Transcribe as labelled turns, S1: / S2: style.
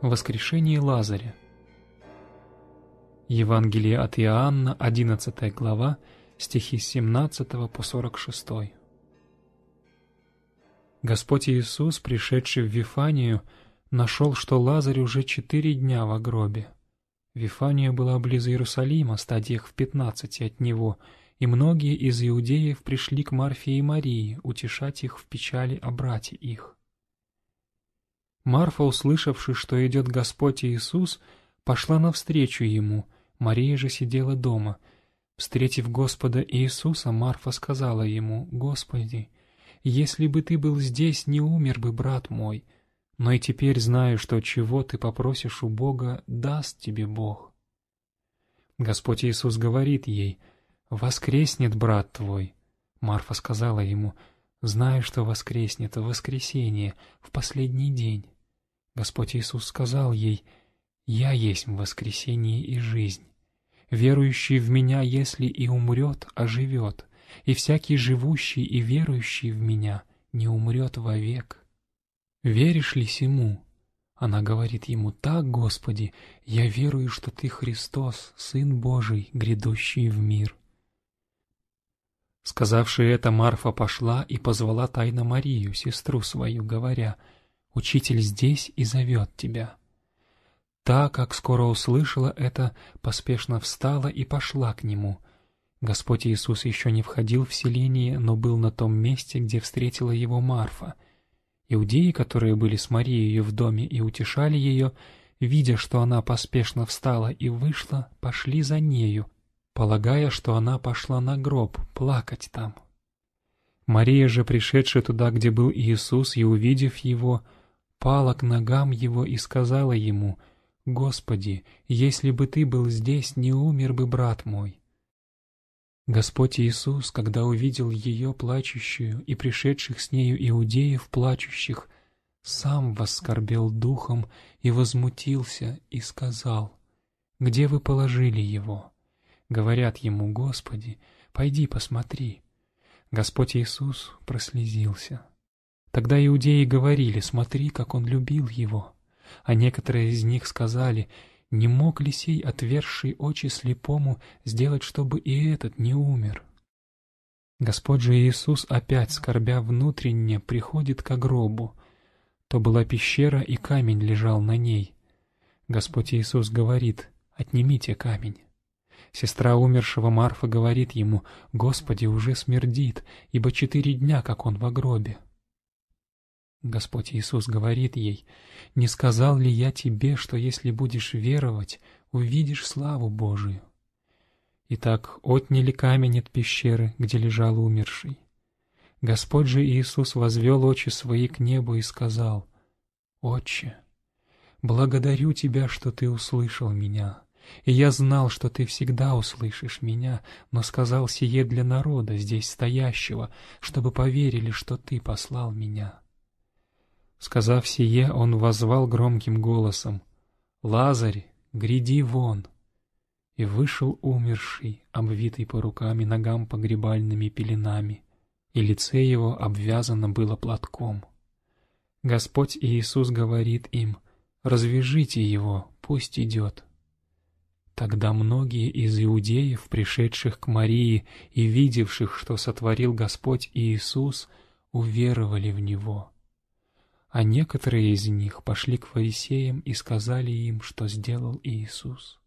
S1: Воскрешение Лазаря. Евангелие от Иоанна, 11 глава, стихи с 17 по 46. Господь Иисус, пришедший в Вифанию, нашел, что Лазарь уже четыре дня в гробе. Вифания была близ Иерусалима, стадиях в пятнадцати от него, и многие из иудеев пришли к Марфе и Марии утешать их в печали о брате их. Марфа, услышавши, что идет Господь Иисус, пошла навстречу Ему, Мария же сидела дома. Встретив Господа Иисуса, Марфа сказала Ему, «Господи, если бы Ты был здесь, не умер бы брат мой, но и теперь знаю, что чего Ты попросишь у Бога, даст Тебе Бог». Господь Иисус говорит ей, «Воскреснет брат твой». Марфа сказала ему, «Знаю, что воскреснет в воскресенье, в последний день». Господь Иисус сказал ей, «Я есть воскресение и жизнь. Верующий в Меня, если и умрет, оживет, а и всякий живущий и верующий в Меня не умрет вовек». «Веришь ли сему?» Она говорит ему, «Так, Господи, я верую, что Ты Христос, Сын Божий, грядущий в мир». Сказавши это, Марфа пошла и позвала тайно Марию, сестру свою, говоря, — Учитель здесь и зовет тебя». Та, как скоро услышала это, поспешно встала и пошла к нему. Господь Иисус еще не входил в селение, но был на том месте, где встретила его Марфа. Иудеи, которые были с Марией в доме и утешали ее, видя, что она поспешно встала и вышла, пошли за нею, полагая, что она пошла на гроб, плакать там. Мария же, пришедшая туда, где был Иисус, и увидев его, — пала к ногам его и сказала ему, «Господи, если бы ты был здесь, не умер бы брат мой». Господь Иисус, когда увидел ее плачущую и пришедших с нею иудеев плачущих, сам воскорбел духом и возмутился и сказал, «Где вы положили его?» Говорят ему, «Господи, пойди посмотри». Господь Иисус прослезился. Тогда иудеи говорили, смотри, как он любил его. А некоторые из них сказали, не мог ли сей отверший очи слепому сделать, чтобы и этот не умер? Господь же Иисус, опять скорбя внутренне, приходит к гробу. То была пещера, и камень лежал на ней. Господь Иисус говорит, отнимите камень. Сестра умершего Марфа говорит ему, «Господи, уже смердит, ибо четыре дня, как он в гробе». Господь Иисус говорит ей, «Не сказал ли я тебе, что если будешь веровать, увидишь славу Божию?» Итак, отняли камень от пещеры, где лежал умерший. Господь же Иисус возвел очи свои к небу и сказал, «Отче, благодарю Тебя, что Ты услышал меня, и я знал, что Ты всегда услышишь меня, но сказал сие для народа, здесь стоящего, чтобы поверили, что Ты послал меня». Сказав сие, он возвал громким голосом «Лазарь, гряди вон!» И вышел умерший, обвитый по рукам и ногам погребальными пеленами, и лице его обвязано было платком. Господь Иисус говорит им «Развяжите его, пусть идет». Тогда многие из иудеев, пришедших к Марии и видевших, что сотворил Господь Иисус, уверовали в Него а некоторые из них пошли к фарисеям и сказали им, что сделал Иисус.